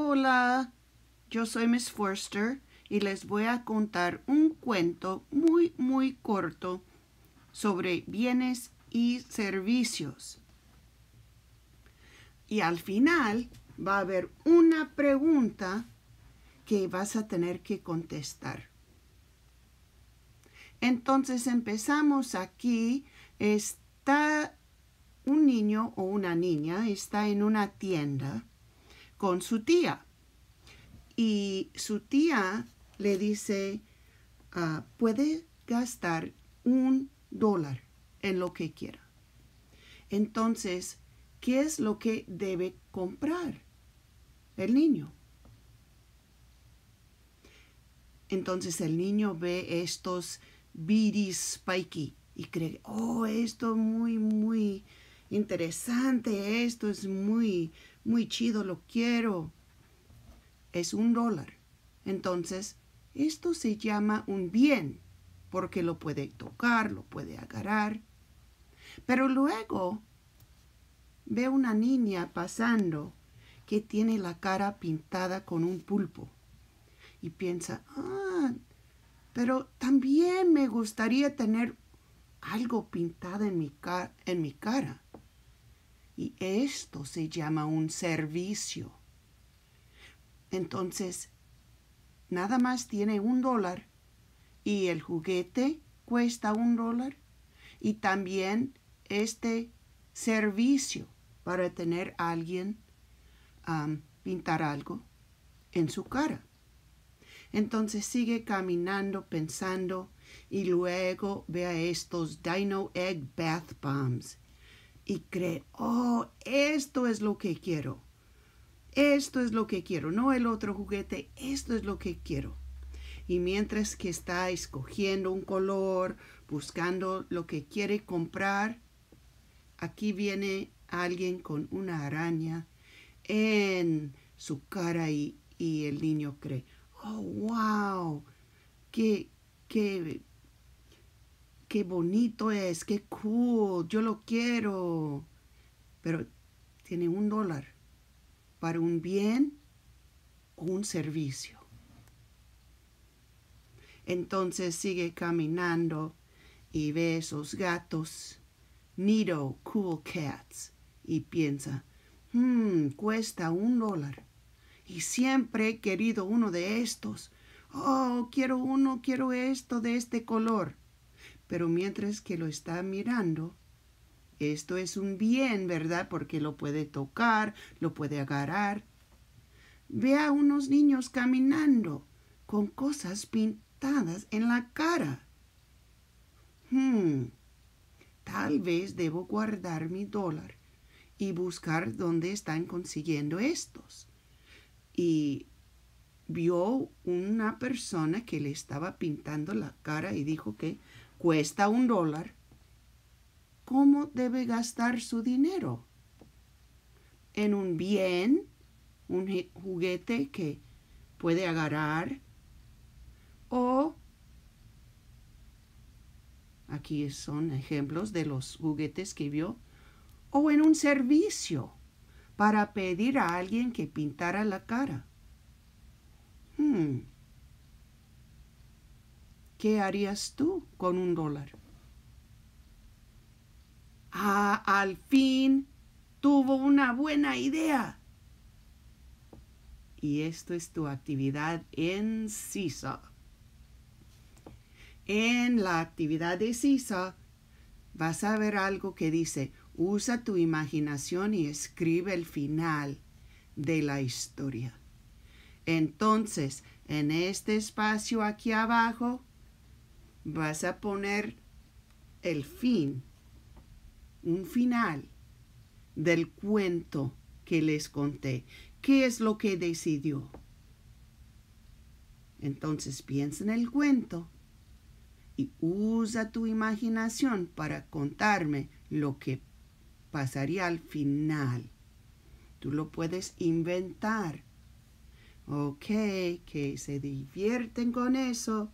Hola, yo soy Miss Forster y les voy a contar un cuento muy, muy corto sobre bienes y servicios. Y al final va a haber una pregunta que vas a tener que contestar. Entonces empezamos aquí. Está un niño o una niña, está en una tienda con su tía. Y su tía le dice, ah, puede gastar un dólar en lo que quiera. Entonces, ¿qué es lo que debe comprar el niño? Entonces el niño ve estos biris spiky y cree, oh, esto muy, muy interesante, esto es muy muy chido, lo quiero. Es un dólar. Entonces, esto se llama un bien, porque lo puede tocar, lo puede agarrar. Pero luego ve una niña pasando que tiene la cara pintada con un pulpo y piensa, ah, pero también me gustaría tener algo pintado en mi, en mi cara. Y esto se llama un servicio. Entonces, nada más tiene un dólar y el juguete cuesta un dólar y también este servicio para tener a alguien pintar algo en su cara. Entonces sigue caminando, pensando y luego vea estos Dino Egg Bath Bombs y cree, oh, esto es lo que quiero. Esto es lo que quiero, no el otro juguete, esto es lo que quiero. Y mientras que está escogiendo un color, buscando lo que quiere comprar, aquí viene alguien con una araña en su cara y, el niño cree, oh, wow, qué, qué qué bonito es, qué cool, yo lo quiero. Pero tiene un dólar para un bien o un servicio. Entonces sigue caminando y ve esos gatos, Nido, cool cats, y piensa, hmm, cuesta un dólar. Y siempre he querido uno de estos. Oh, quiero uno, quiero esto de este color pero mientras que lo está mirando, esto es un bien, ¿verdad? Porque lo puede tocar, lo puede agarrar. Ve a unos niños caminando con cosas pintadas en la cara. Hmm, tal vez debo guardar mi dólar y buscar dónde están consiguiendo estos. Y vio una persona que le estaba pintando la cara y dijo que cuesta un dólar, ¿cómo debe gastar su dinero? ¿En un bien? ¿Un juguete que puede agarrar? ¿O aquí son ejemplos de los juguetes que vio, o en un servicio para pedir a alguien que pintara la cara. Hmm. ¿Qué harías tú con un dólar? Ah, al fin tuvo una buena idea. Y esto es tu actividad en CISA. En la actividad de CISA vas a ver algo que dice, usa tu imaginación y escribe el final de la historia. Entonces, en este espacio aquí abajo, vas a poner el fin, un final del cuento que les conté. ¿Qué es lo que decidió? Entonces piensa en el cuento y usa tu imaginación para contarme lo que pasaría al final. Tú lo puedes inventar. Ok, que se divierten con eso.